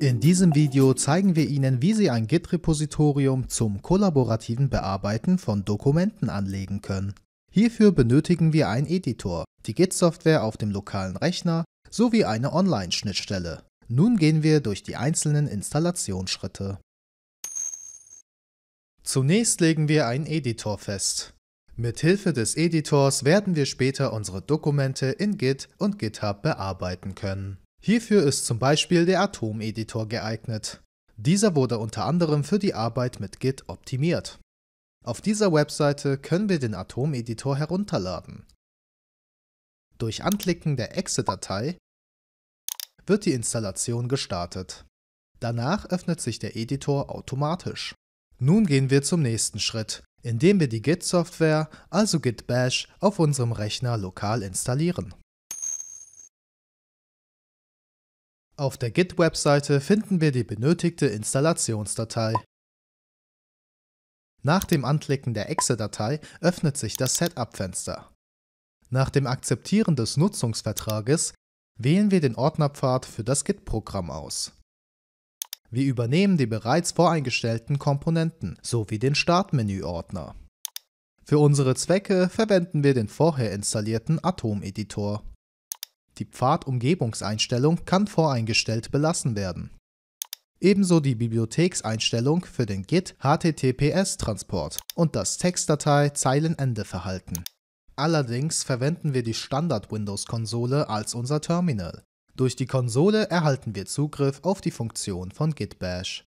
In diesem Video zeigen wir Ihnen, wie Sie ein Git-Repositorium zum kollaborativen Bearbeiten von Dokumenten anlegen können. Hierfür benötigen wir einen Editor, die Git-Software auf dem lokalen Rechner sowie eine Online-Schnittstelle. Nun gehen wir durch die einzelnen Installationsschritte. Zunächst legen wir einen Editor fest. Mit Hilfe des Editors werden wir später unsere Dokumente in Git und GitHub bearbeiten können. Hierfür ist zum Beispiel der Atomeditor geeignet. Dieser wurde unter anderem für die Arbeit mit Git optimiert. Auf dieser Webseite können wir den Atomeditor herunterladen. Durch Anklicken der Exe-Datei wird die Installation gestartet. Danach öffnet sich der Editor automatisch. Nun gehen wir zum nächsten Schritt, indem wir die Git-Software, also Git Bash, auf unserem Rechner lokal installieren. Auf der Git-Webseite finden wir die benötigte Installationsdatei. Nach dem Anklicken der Exe-Datei öffnet sich das Setup-Fenster. Nach dem Akzeptieren des Nutzungsvertrages wählen wir den Ordnerpfad für das Git-Programm aus. Wir übernehmen die bereits voreingestellten Komponenten sowie den Startmenü-Ordner. Für unsere Zwecke verwenden wir den vorher installierten Atom-Editor. Die Pfadumgebungseinstellung kann voreingestellt belassen werden. Ebenso die Bibliothekseinstellung für den Git HTTPS-Transport und das Textdatei Zeilenende-Verhalten. Allerdings verwenden wir die Standard-Windows-Konsole als unser Terminal. Durch die Konsole erhalten wir Zugriff auf die Funktion von Git Bash.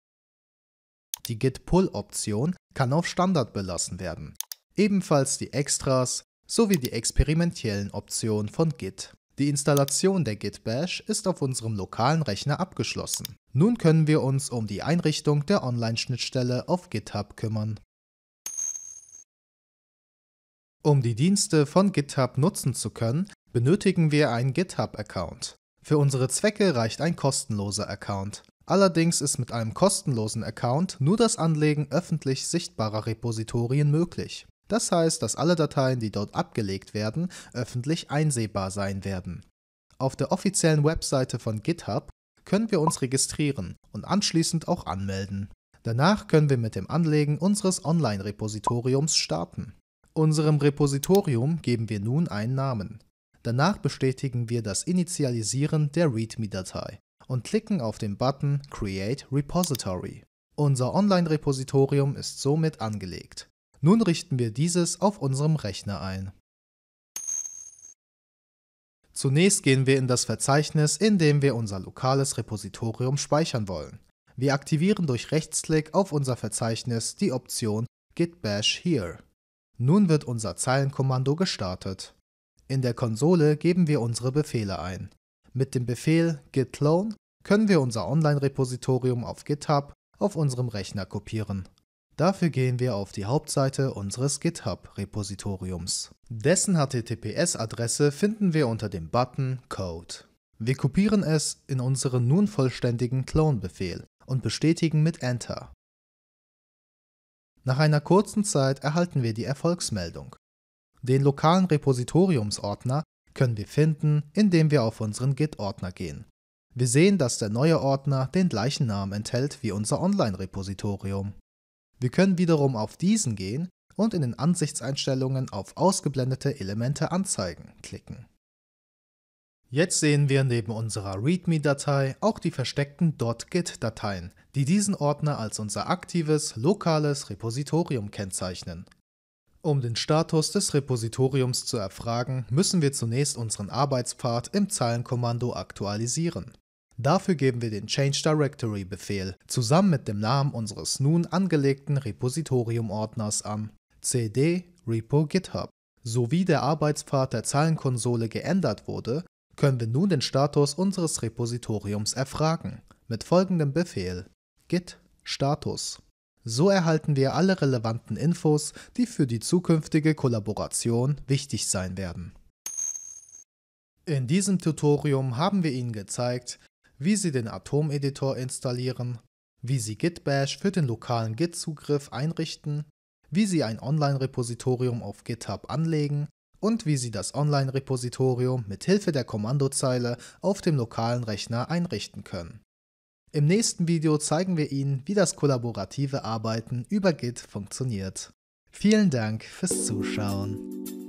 Die Git Pull-Option kann auf Standard belassen werden. Ebenfalls die Extras sowie die experimentellen Optionen von Git. Die Installation der Git Bash ist auf unserem lokalen Rechner abgeschlossen. Nun können wir uns um die Einrichtung der Online-Schnittstelle auf GitHub kümmern. Um die Dienste von GitHub nutzen zu können, benötigen wir einen GitHub-Account. Für unsere Zwecke reicht ein kostenloser Account. Allerdings ist mit einem kostenlosen Account nur das Anlegen öffentlich sichtbarer Repositorien möglich. Das heißt, dass alle Dateien, die dort abgelegt werden, öffentlich einsehbar sein werden. Auf der offiziellen Webseite von GitHub können wir uns registrieren und anschließend auch anmelden. Danach können wir mit dem Anlegen unseres Online-Repositoriums starten. Unserem Repositorium geben wir nun einen Namen. Danach bestätigen wir das Initialisieren der README-Datei und klicken auf den Button Create Repository. Unser Online-Repositorium ist somit angelegt. Nun richten wir dieses auf unserem Rechner ein. Zunächst gehen wir in das Verzeichnis, in dem wir unser lokales Repositorium speichern wollen. Wir aktivieren durch Rechtsklick auf unser Verzeichnis die Option Git Bash Here. Nun wird unser Zeilenkommando gestartet. In der Konsole geben wir unsere Befehle ein. Mit dem Befehl git clone können wir unser Online-Repositorium auf GitHub auf unserem Rechner kopieren. Dafür gehen wir auf die Hauptseite unseres GitHub-Repositoriums. Dessen HTTPS-Adresse finden wir unter dem Button Code. Wir kopieren es in unseren nun vollständigen Clone-Befehl und bestätigen mit Enter. Nach einer kurzen Zeit erhalten wir die Erfolgsmeldung. Den lokalen Repositoriumsordner können wir finden, indem wir auf unseren Git-Ordner gehen. Wir sehen, dass der neue Ordner den gleichen Namen enthält wie unser Online-Repositorium. Wir können wiederum auf diesen gehen und in den Ansichtseinstellungen auf ausgeblendete Elemente anzeigen klicken. Jetzt sehen wir neben unserer README-Datei auch die versteckten .git-Dateien, die diesen Ordner als unser aktives, lokales Repositorium kennzeichnen. Um den Status des Repositoriums zu erfragen, müssen wir zunächst unseren Arbeitspfad im Zeilenkommando aktualisieren. Dafür geben wir den Change Directory Befehl zusammen mit dem Namen unseres nun angelegten Repositorium-Ordners an cd repo github. Sowie der Arbeitspfad der Zeilenkonsole geändert wurde, können wir nun den Status unseres Repositoriums erfragen mit folgendem Befehl git status. So erhalten wir alle relevanten Infos, die für die zukünftige Kollaboration wichtig sein werden. In diesem Tutorium haben wir Ihnen gezeigt, wie Sie den Atom-Editor installieren, wie Sie Git Bash für den lokalen Git-Zugriff einrichten, wie Sie ein Online-Repositorium auf GitHub anlegen und wie Sie das Online-Repositorium mit Hilfe der Kommandozeile auf dem lokalen Rechner einrichten können. Im nächsten Video zeigen wir Ihnen, wie das kollaborative Arbeiten über Git funktioniert. Vielen Dank fürs Zuschauen.